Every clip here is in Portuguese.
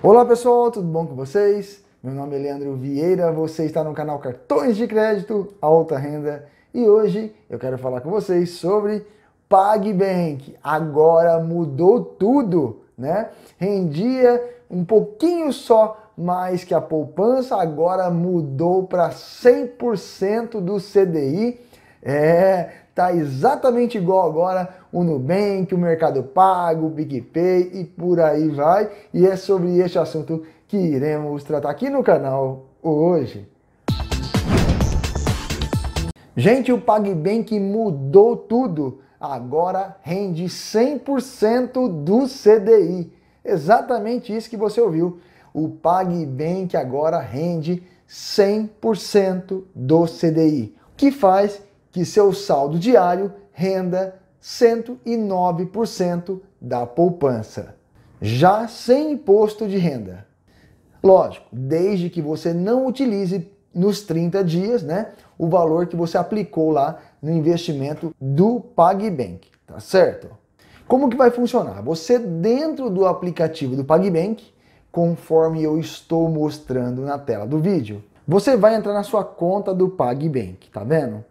Olá pessoal, tudo bom com vocês? Meu nome é Leandro Vieira, você está no canal Cartões de Crédito Alta Renda e hoje eu quero falar com vocês sobre PagBank. Agora mudou tudo, né? Rendia um pouquinho só mais que a poupança, agora mudou para 100% do CDI. É, Tá exatamente igual agora o Nubank, o Mercado Pago, o PicPay e por aí vai. E é sobre este assunto que iremos tratar aqui no canal hoje. Gente, o PagBank mudou tudo. Agora rende 100% do CDI. Exatamente isso que você ouviu. O PagBank agora rende 100% do CDI, o que faz que seu saldo diário renda 109% da poupança, já sem imposto de renda. Lógico, desde que você não utilize nos 30 dias, né, o valor que você aplicou lá no investimento do PagBank, tá certo? Como que vai funcionar? Você dentro do aplicativo do PagBank, conforme eu estou mostrando na tela do vídeo, você vai entrar na sua conta do PagBank, tá vendo?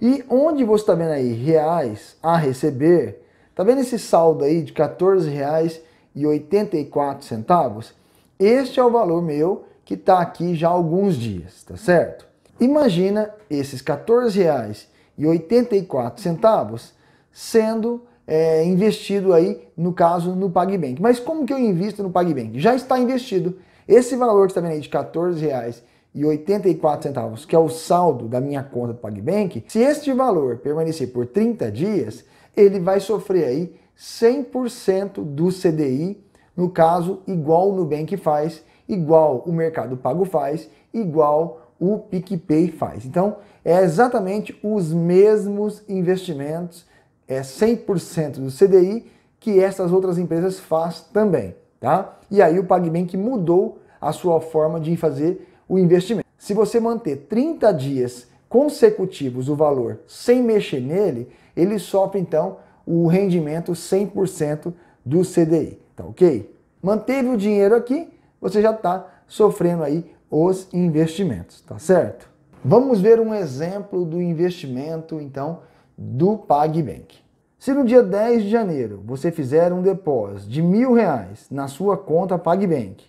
E onde você está vendo aí reais a receber, está vendo esse saldo aí de R$14,84? Este é o valor meu que está aqui já há alguns dias, tá certo? Imagina esses R$14,84 sendo é, investido aí, no caso, no PagBank. Mas como que eu invisto no PagBank? Já está investido. Esse valor que está vendo aí de R$14,84 e 84 centavos, que é o saldo da minha conta do PagBank, se este valor permanecer por 30 dias, ele vai sofrer aí 100% do CDI, no caso igual o Nubank faz, igual o Mercado Pago faz, igual o PicPay faz. Então, é exatamente os mesmos investimentos, é 100% do CDI que essas outras empresas faz também, tá? E aí o PagBank mudou a sua forma de fazer o investimento. Se você manter 30 dias consecutivos o valor sem mexer nele, ele sofre então o rendimento 100% do CDI, tá ok? Manteve o dinheiro aqui, você já está sofrendo aí os investimentos, tá certo? Vamos ver um exemplo do investimento então do PagBank. Se no dia 10 de janeiro você fizer um depósito de mil reais na sua conta PagBank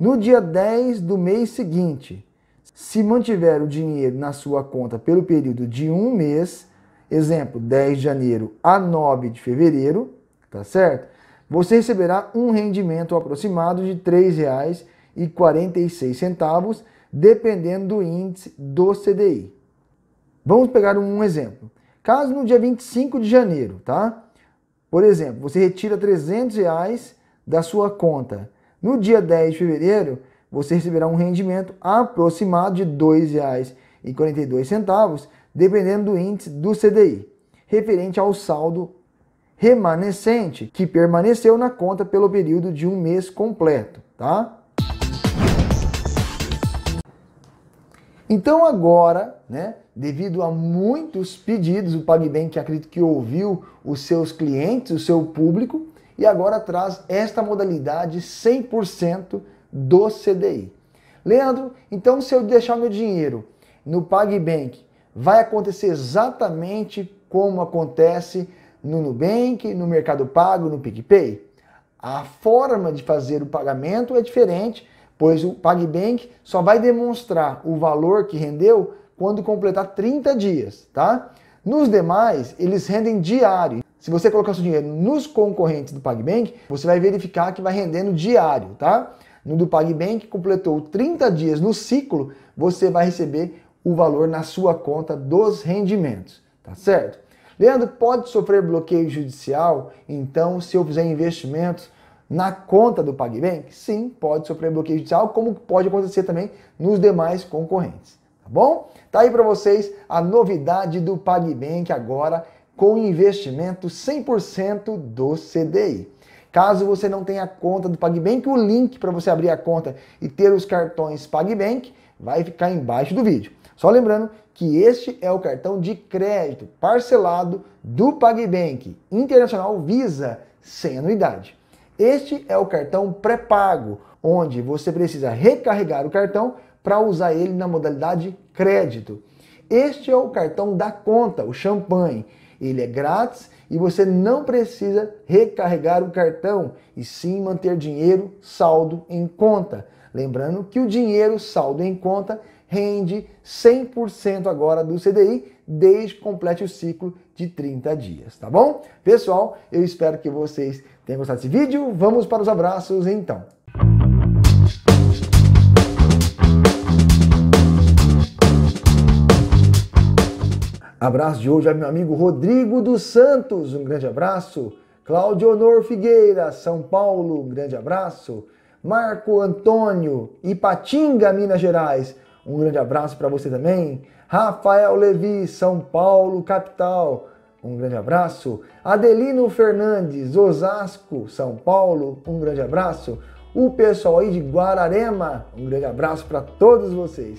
no dia 10 do mês seguinte, se mantiver o dinheiro na sua conta pelo período de um mês, exemplo, 10 de janeiro a 9 de fevereiro, tá certo? Você receberá um rendimento aproximado de R$ 3,46, dependendo do índice do CDI. Vamos pegar um exemplo. Caso no dia 25 de janeiro, tá? Por exemplo, você retira R$ 300 da sua conta no dia 10 de fevereiro, você receberá um rendimento aproximado de R$ 2,42, dependendo do índice do CDI, referente ao saldo remanescente que permaneceu na conta pelo período de um mês completo, tá? Então agora, né, devido a muitos pedidos, o PagBank acredito que ouviu os seus clientes, o seu público, e agora traz esta modalidade 100% do CDI. Leandro, então se eu deixar meu dinheiro no PagBank, vai acontecer exatamente como acontece no Nubank, no Mercado Pago, no PicPay? A forma de fazer o pagamento é diferente, pois o PagBank só vai demonstrar o valor que rendeu quando completar 30 dias, tá? Nos demais, eles rendem diário. Se você colocar seu dinheiro nos concorrentes do PagBank, você vai verificar que vai rendendo diário, tá? No do PagBank, completou 30 dias no ciclo, você vai receber o valor na sua conta dos rendimentos, tá certo? Leandro, pode sofrer bloqueio judicial? Então, se eu fizer investimentos na conta do PagBank? Sim, pode sofrer bloqueio judicial, como pode acontecer também nos demais concorrentes, tá bom? Tá aí para vocês a novidade do PagBank agora com investimento 100% do CDI. Caso você não tenha a conta do PagBank, o link para você abrir a conta e ter os cartões PagBank vai ficar embaixo do vídeo. Só lembrando que este é o cartão de crédito parcelado do PagBank Internacional Visa sem anuidade. Este é o cartão pré-pago, onde você precisa recarregar o cartão para usar ele na modalidade crédito. Este é o cartão da conta, o champanhe, ele é grátis e você não precisa recarregar o cartão e sim manter dinheiro saldo em conta. Lembrando que o dinheiro saldo em conta rende 100% agora do CDI, desde que complete o ciclo de 30 dias, tá bom? Pessoal, eu espero que vocês tenham gostado desse vídeo. Vamos para os abraços então. Abraço de hoje ao meu amigo Rodrigo dos Santos, um grande abraço. Cláudio Honor Figueira, São Paulo, um grande abraço. Marco Antônio, Ipatinga, Minas Gerais, um grande abraço para você também. Rafael Levi, São Paulo, capital, um grande abraço. Adelino Fernandes, Osasco, São Paulo, um grande abraço. O pessoal aí de Guararema, um grande abraço para todos vocês.